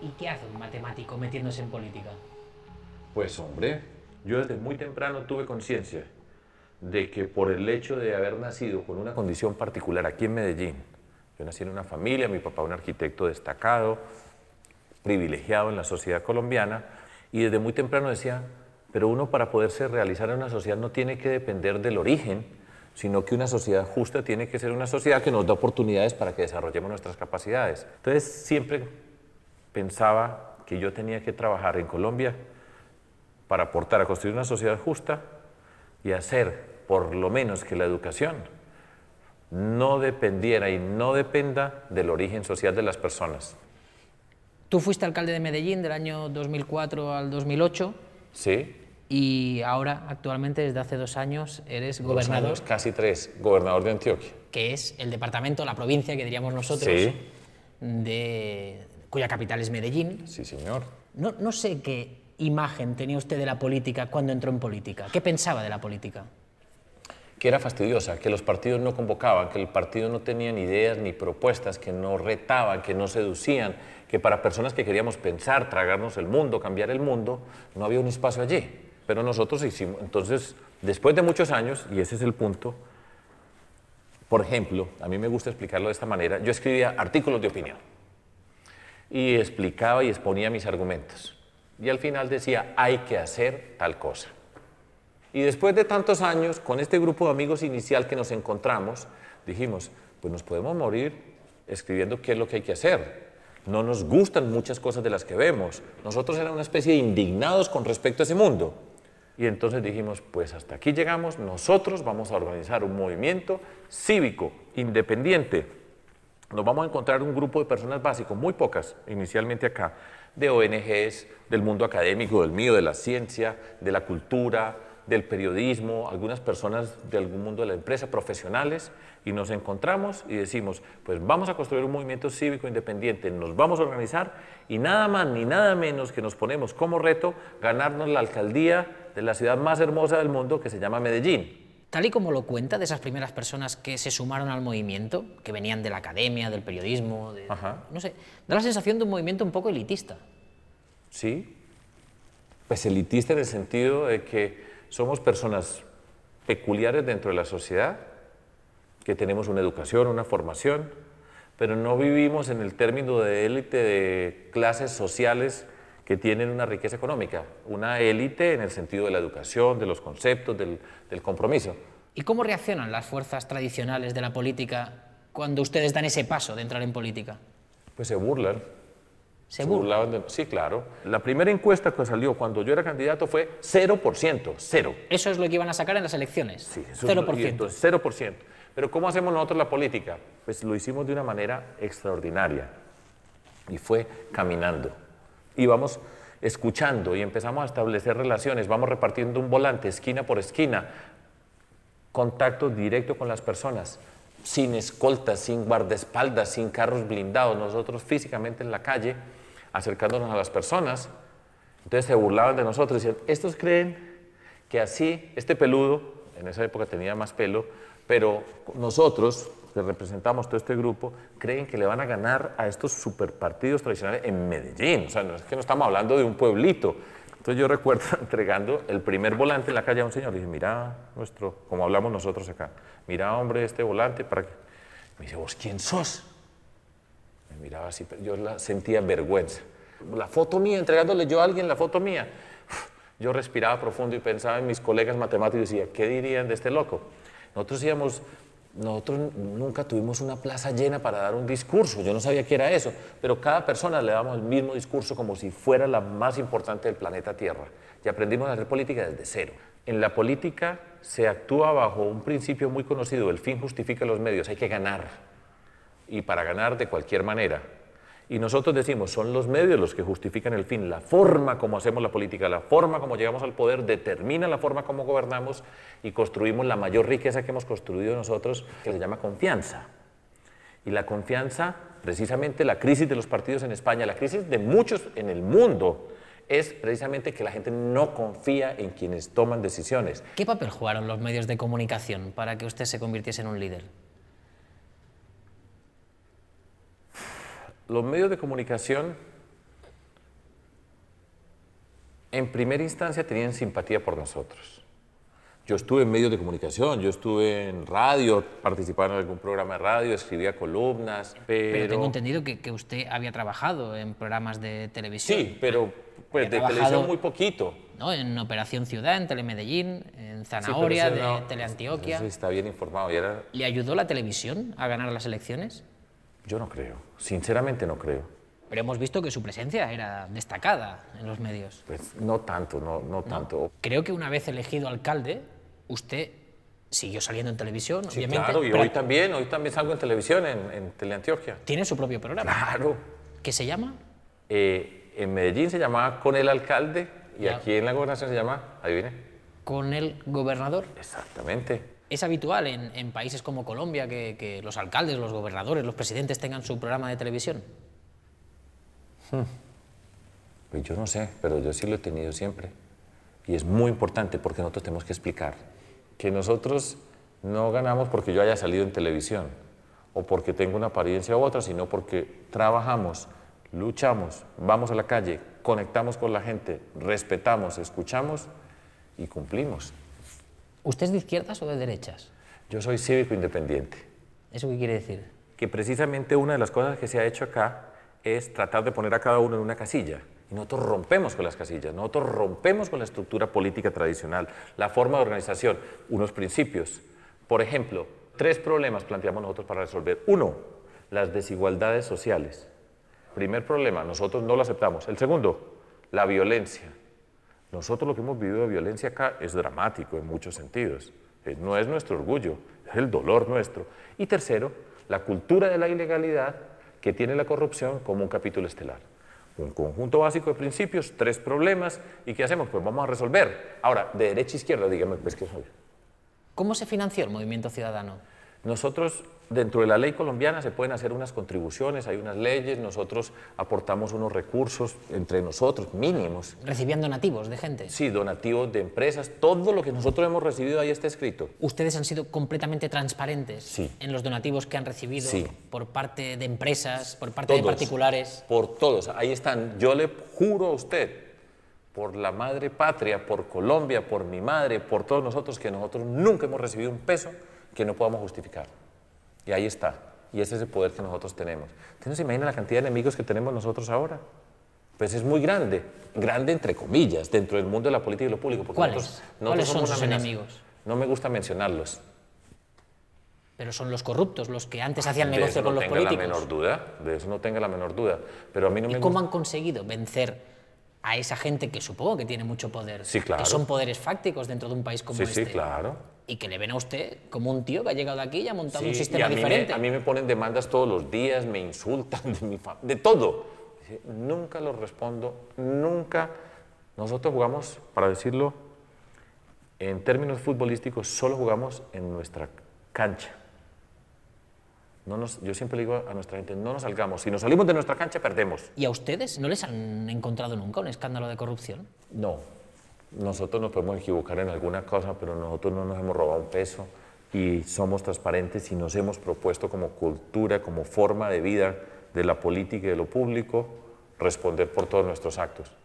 ¿Y qué hace un matemático metiéndose en política? Pues hombre, yo desde muy temprano tuve conciencia de que por el hecho de haber nacido con una condición particular aquí en Medellín, yo nací en una familia, mi papá un arquitecto destacado, privilegiado en la sociedad colombiana, y desde muy temprano decía, pero uno para poderse realizar en una sociedad no tiene que depender del origen, sino que una sociedad justa tiene que ser una sociedad que nos da oportunidades para que desarrollemos nuestras capacidades. Entonces siempre pensaba que yo tenía que trabajar en Colombia para aportar a construir una sociedad justa y hacer por lo menos que la educación no dependiera y no dependa del origen social de las personas. Tú fuiste alcalde de Medellín del año 2004 al 2008. Sí. Y ahora, actualmente, desde hace dos años, eres gobernador. Años, casi tres, gobernador de Antioquia. Que es el departamento, la provincia que diríamos nosotros, sí. de, cuya capital es Medellín. Sí, señor. No, no sé qué imagen tenía usted de la política cuando entró en política. ¿Qué pensaba de la política? que era fastidiosa, que los partidos no convocaban, que el partido no tenía ni ideas ni propuestas, que no retaban, que no seducían, que para personas que queríamos pensar, tragarnos el mundo, cambiar el mundo, no había un espacio allí. Pero nosotros hicimos, entonces, después de muchos años, y ese es el punto, por ejemplo, a mí me gusta explicarlo de esta manera, yo escribía artículos de opinión y explicaba y exponía mis argumentos. Y al final decía, hay que hacer tal cosa. Y después de tantos años, con este grupo de amigos inicial que nos encontramos, dijimos, pues nos podemos morir escribiendo qué es lo que hay que hacer. No nos gustan muchas cosas de las que vemos. Nosotros éramos una especie de indignados con respecto a ese mundo. Y entonces dijimos, pues hasta aquí llegamos, nosotros vamos a organizar un movimiento cívico, independiente, nos vamos a encontrar un grupo de personas básicos, muy pocas inicialmente acá, de ONGs, del mundo académico, del mío, de la ciencia, de la cultura, del periodismo, algunas personas de algún mundo de la empresa, profesionales, y nos encontramos y decimos, pues vamos a construir un movimiento cívico independiente, nos vamos a organizar y nada más ni nada menos que nos ponemos como reto ganarnos la alcaldía de la ciudad más hermosa del mundo que se llama Medellín. Tal y como lo cuenta de esas primeras personas que se sumaron al movimiento, que venían de la academia, del periodismo, de, no sé, da la sensación de un movimiento un poco elitista. Sí, pues elitista en el sentido de que somos personas peculiares dentro de la sociedad, que tenemos una educación, una formación, pero no vivimos en el término de élite de clases sociales que tienen una riqueza económica, una élite en el sentido de la educación, de los conceptos, del, compromiso. ¿Y cómo reaccionan las fuerzas tradicionales de la política cuando ustedes dan ese paso de entrar en política? Pues se burlan. ¿Se, Sí, claro. La primera encuesta que salió cuando yo era candidato fue 0%, 0%. Eso es lo que iban a sacar en las elecciones. Sí, 0%. 0%. Pero ¿cómo hacemos nosotros la política? Pues lo hicimos de una manera extraordinaria y fue caminando íbamos escuchando y empezamos a establecer relaciones, vamos repartiendo un volante esquina por esquina, contacto directo con las personas, sin escoltas, sin guardaespaldas, sin carros blindados, nosotros físicamente en la calle, acercándonos a las personas. Entonces se burlaban de nosotros, decían, estos creen que así, este peludo, en esa época tenía más pelo, pero nosotros representamos todo este grupo creen que le van a ganar a estos superpartidos tradicionales en Medellín. O sea, no es que no estamos hablando de un pueblito. Entonces yo recuerdo entregando el primer volante en la calle a un señor. dije, mira, nuestro, como hablamos nosotros acá, mira, hombre, este volante, ¿para qué? Me dice, ¿vos quién sos? Me miraba así, yo la sentía vergüenza. La foto mía, entregándole yo a alguien la foto mía. Yo respiraba profundo y pensaba en mis colegas matemáticos y decía, ¿qué dirían de este loco? Nosotros íbamos nosotros nunca tuvimos una plaza llena para dar un discurso, yo no sabía qué era eso, pero cada persona le damos el mismo discurso como si fuera la más importante del planeta Tierra. Y aprendimos a hacer política desde cero. En la política se actúa bajo un principio muy conocido, el fin justifica los medios, hay que ganar. Y para ganar de cualquier manera, y nosotros decimos, son los medios los que justifican el fin. La forma como hacemos la política, la forma como llegamos al poder, determina la forma como gobernamos y construimos la mayor riqueza que hemos construido nosotros, que se llama confianza. Y la confianza, precisamente la crisis de los partidos en España, la crisis de muchos en el mundo, es precisamente que la gente no confía en quienes toman decisiones. ¿Qué papel jugaron los medios de comunicación para que usted se convirtiese en un líder? los medios de comunicación en primera instancia tenían simpatía por nosotros. Yo estuve en medios de comunicación, yo estuve en radio, participaba en algún programa de radio, escribía columnas, pero... tengo entendido que, que, usted había trabajado en programas de televisión. Sí, pero pues, de televisión muy poquito. ¿no? En Operación Ciudad, en Telemedellín, en Zanahoria, de Teleantioquia. Sí, está bien informado. ¿Le ayudó la televisión a ganar las elecciones? Yo no creo, sinceramente no creo. Pero hemos visto que su presencia era destacada en los medios. Pues no tanto, no, no tanto. Creo que una vez elegido alcalde, usted siguió saliendo en televisión, obviamente. Claro, y hoy también, hoy también salgo en televisión, en, Teleantioquia. Tiene su propio programa. Claro. ¿Qué se llama? Eh, en Medellín se llamaba Con el Alcalde y aquí en la gobernación se llama, adivine. Con el gobernador. Exactamente es habitual en, países como Colombia que, los alcaldes, los gobernadores, los presidentes tengan su programa de televisión? Hmm. Pues yo no sé, pero yo sí lo he tenido siempre. Y es muy importante porque nosotros tenemos que explicar que nosotros no ganamos porque yo haya salido en televisión o porque tengo una apariencia u otra, sino porque trabajamos, luchamos, vamos a la calle, conectamos con la gente, respetamos, escuchamos y cumplimos. ¿Usted es de izquierdas o de derechas? Yo soy cívico independiente. ¿Eso qué quiere decir? Que precisamente una de las cosas que se ha hecho acá es tratar de poner a cada uno en una casilla. Y nosotros rompemos con las casillas, nosotros rompemos con la estructura política tradicional, la forma de organización, unos principios. Por ejemplo, tres problemas planteamos nosotros para resolver. Uno, las desigualdades sociales. Primer problema, nosotros no lo aceptamos. El segundo, la violencia. Nosotros lo que hemos vivido de violencia acá es dramático en muchos sentidos. Eh, no es nuestro orgullo, es el dolor nuestro. Y tercero, la cultura de la ilegalidad que tiene la corrupción como un capítulo estelar. Un conjunto básico de principios, tres problemas, ¿y qué hacemos? Pues vamos a resolver. Ahora, de derecha a izquierda, dígame, pues qué soy. ¿Cómo se financió el movimiento ciudadano? Nosotros, dentro de la ley colombiana, se pueden hacer unas contribuciones, hay unas leyes, nosotros aportamos unos recursos entre nosotros, mínimos. ¿Recibían donativos de gente? Sí, donativos de empresas, todo lo que nosotros hemos recibido ahí está escrito. ¿Ustedes han sido completamente transparentes en los donativos que han recibido por parte de empresas, por parte de particulares? Por todos, ahí están. Yo le juro a usted por la madre patria, por Colombia, por mi madre, por todos nosotros, que nosotros nunca hemos recibido un peso que no podamos justificar. Y ahí está. Y ese es el poder que nosotros tenemos. ¿Ustedes no se imaginan la cantidad de enemigos que tenemos nosotros ahora? Pues es muy grande. Grande entre comillas, dentro del mundo de la política y lo público. ¿Cuáles? son sus enemigos? No me gusta mencionarlos. Pero son los corruptos, los que antes ah, hacían negocio con los políticos. No la menor duda, de eso no tenga la menor duda. Pero a mí no ¿Y cómo han conseguido vencer a esa gente que supongo que tiene mucho poder? Sí, claro. Que son poderes fácticos dentro de un país como sí, este. Sí, claro y que le ven a usted como un tío que ha llegado aquí y ha montado un sistema diferente. a mí me ponen demandas todos los días, me insultan de mi de todo. Nunca los respondo, nunca. Nosotros jugamos, para decirlo, en términos futbolísticos, solo jugamos en nuestra cancha. No nos, yo siempre le digo a nuestra gente, no nos salgamos. Si nos salimos de nuestra cancha, perdemos. ¿Y a ustedes no les han encontrado nunca un escándalo de corrupción? No, nosotros nos podemos equivocar en alguna cosa, pero nosotros no nos hemos robado un peso y somos transparentes y nos hemos propuesto como cultura, como forma de vida de la política y de lo público, responder por todos nuestros actos.